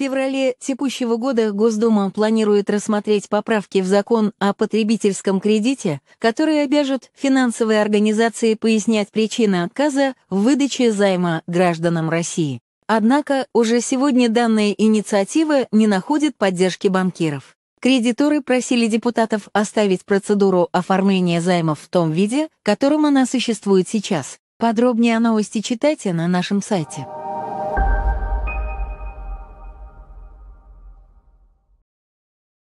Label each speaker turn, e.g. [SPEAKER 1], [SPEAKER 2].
[SPEAKER 1] феврале текущего года Госдума планирует рассмотреть поправки в закон о потребительском кредите, которые обяжут финансовые организации пояснять причины отказа в выдаче займа гражданам России. Однако уже сегодня данная инициатива не находит поддержки банкиров. Кредиторы просили депутатов оставить процедуру оформления займов в том виде, которым она существует сейчас. Подробнее о новости читайте на нашем сайте.